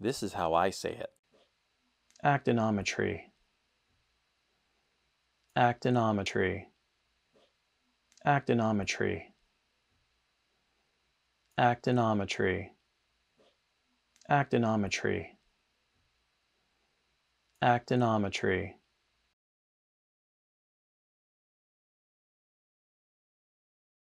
This is how I say it. Actinometry. Actinometry. Actinometry. Actinometry. Actinometry. Actinometry.